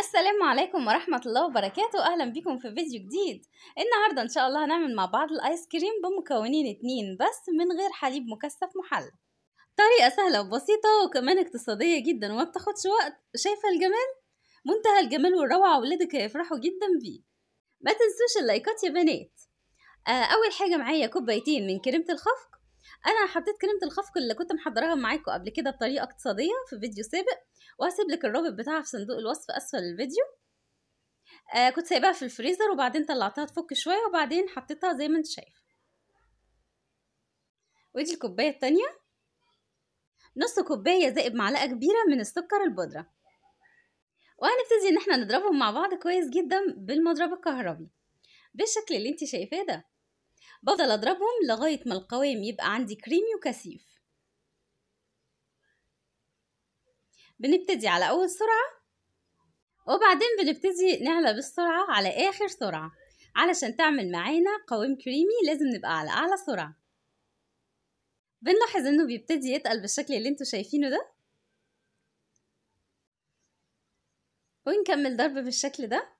السلام عليكم ورحمة الله وبركاته أهلا بكم في فيديو جديد النهاردة إن شاء الله هنعمل مع بعض الآيس كريم بمكونين اتنين بس من غير حليب مكثف محلى طريقة سهلة وبسيطة وكمان اقتصادية جدا وما بتاخدش وقت شايفة الجمال؟ منتهى الجمال والروعة ولادك هيفرحوا جدا بيه ما تنسوش اللايكات يا بنات آه، أول حاجة معايا كوبايتين من كريمة الخفق انا حطيت كلمه الخفق اللي كنت محضراها معاكم قبل كده بطريقه اقتصاديه في فيديو سابق وهسيب لك الرابط بتاعها في صندوق الوصف اسفل الفيديو آه كنت سايباها في الفريزر وبعدين طلعتها تفك شويه وبعدين حطيتها زي ما انت شايفه ودي الكوبايه التانية نص كوبايه زائد معلقه كبيره من السكر البودره وهنبتدي ان احنا نضربهم مع بعض كويس جدا بالمضرب الكهربي بالشكل اللي انت شايفاه ده بفضل اضربهم لغايه ما القوام يبقى عندي كريمي وكثيف بنبتدي على اول سرعه وبعدين بنبتدي نعلى بالسرعه على اخر سرعه علشان تعمل معانا قوام كريمي لازم نبقى على اعلى سرعه بنلاحظ انه بيبتدي يتقل بالشكل اللي انتوا شايفينه ده ونكمل ضرب بالشكل ده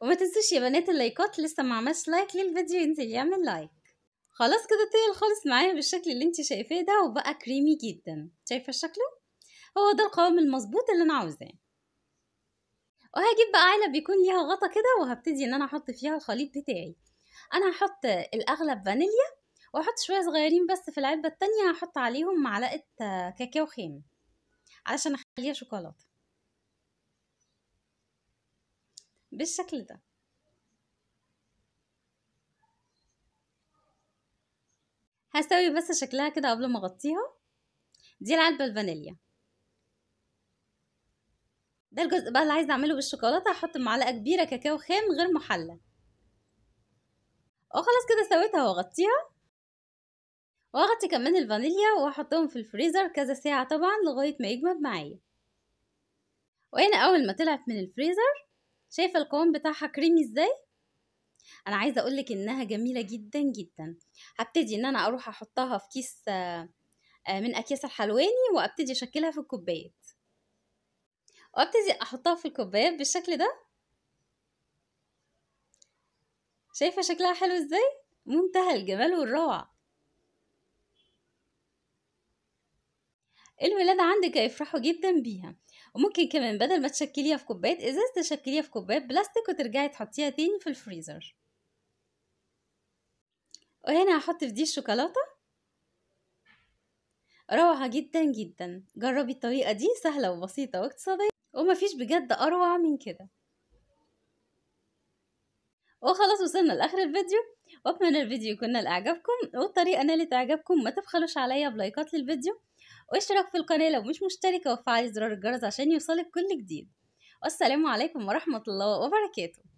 وما تنسوش يا بنات اللايكات لسه ما عملش لايك للفيديو ينزل يعمل لايك خلاص كده تقل خالص معايا بالشكل اللي انت شايفاه ده وبقى كريمي جدا شايفه شكله هو ده القوام المظبوط اللي انا عاوزاه وهجيب بقى علب بيكون ليها غطا كده وهبتدي ان انا احط فيها الخليط بتاعي انا هحط الاغلب فانيليا واحط شويه صغيرين بس في العلبه التانية هحط عليهم معلقه آه، كاكاو خام علشان اخليها شوكولاته بالشكل ده هسوي بس شكلها كده قبل ما اغطيها دي العلبة الفانيليا ده الجزء بقى اللي عايزه اعمله بالشوكولاته هحط معلقه كبيره كاكاو خام غير محلى وخلاص اه كده سويتها واغطيها واغطي كمان الفانيليا واحطهم في الفريزر كذا ساعه طبعا لغايه ما يجمد معايا وهنا اول ما طلعت من الفريزر شايفه القوام بتاعها كريمي ازاي انا عايزه اقولك انها جميله جدا جدا هبتدي ان انا اروح احطها في كيس آه، من اكياس الحلواني وابتدي اشكلها في الكوبايات وابتدي احطها في الكوبايات بالشكل ده شايفه شكلها حلو ازاي منتهى الجمال والروعه الولاد عندك هيفرحوا جدا بيها وممكن كمان بدل ما تشكليها في كوبايه ازاز تشكليها في كوبايه بلاستيك وترجعي تحطيها تاني في الفريزر وهنا هحط في دي الشوكولاته روعه جدا جدا جربي الطريقه دي سهله وبسيطه واقتصاديه ومفيش بجد اروع من كده وخلاص وصلنا لاخر الفيديو واتمنى الفيديو يكون نال اعجابكم والطريقه نالت اعجابكم ما تبخلوش عليا بلايكات للفيديو واشترك في القناة لو مش مشتركة وفعل زرار الجرس عشان يوصلك كل جديد والسلام عليكم ورحمة الله وبركاته